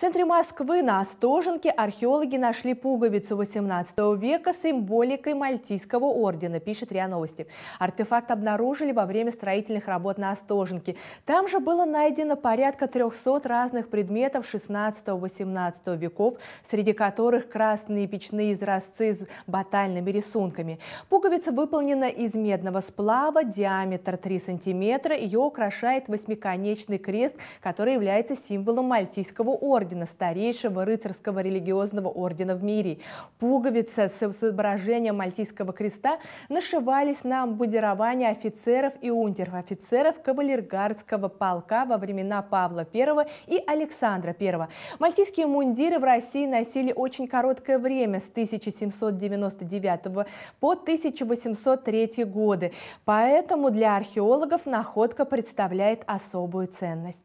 центре Москвы на Остоженке археологи нашли пуговицу 18 века с символикой Мальтийского ордена, пишет РИА Новости. Артефакт обнаружили во время строительных работ на Остоженке. Там же было найдено порядка 300 разных предметов 16-18 веков, среди которых красные печные изразцы с батальными рисунками. Пуговица выполнена из медного сплава, диаметр 3 сантиметра. Ее украшает восьмиконечный крест, который является символом Мальтийского ордена ордена, старейшего рыцарского религиозного ордена в мире. Пуговицы с изображением Мальтийского креста нашивались на обмундирование офицеров и унтер-офицеров кавалергардского полка во времена Павла I и Александра I. Мальтийские мундиры в России носили очень короткое время, с 1799 по 1803 годы, поэтому для археологов находка представляет особую ценность.